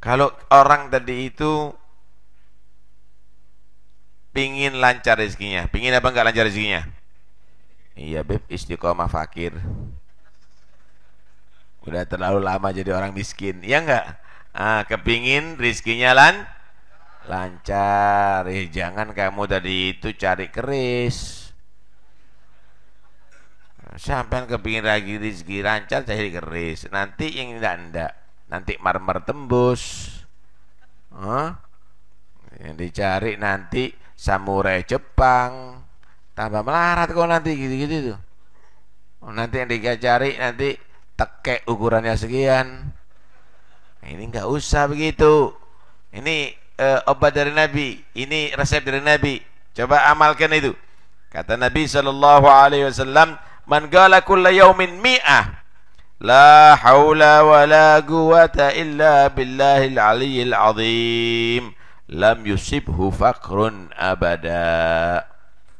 Kalau orang tadi itu pingin lancar rezekinya, pingin apa enggak lancar rezekinya? Iya beb, istiqomah fakir. Udah terlalu lama jadi orang miskin, ya enggak? Ah, kepingin rezekinya lan lancar. Eh, jangan kamu tadi itu cari keris. Sampai kepingin lagi rezeki lancar cari keris. Nanti yang enggak enggak nanti marmer tembus huh? yang dicari nanti samurai Jepang tambah melarat kok nanti gitu-gitu tuh nanti yang dicari nanti tekek ukurannya sekian ini nggak usah begitu ini uh, obat dari Nabi ini resep dari Nabi coba amalkan itu kata Nabi saw man gala kulla yaumin mi'ah لا حول ولا قوة إلا بالله العلي العظيم لم يصبه فقر أبدا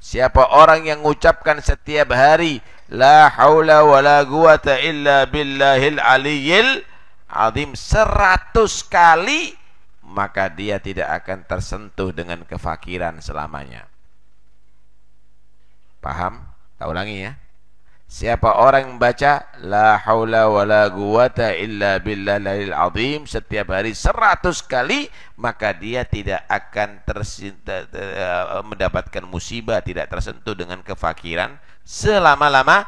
Siapa orang yang mengucapkan setiap hari La haula wa la quwata illa billahil aliyyil azim seratus kali Maka dia tidak akan tersentuh dengan kefakiran selamanya Paham? Tahu ulangi ya Siapa orang yang membaca La haula wa la quwata illa billahil azim setiap hari seratus kali maka dia tidak akan eh, mendapatkan musibah, tidak tersentuh dengan kefakiran selama-lama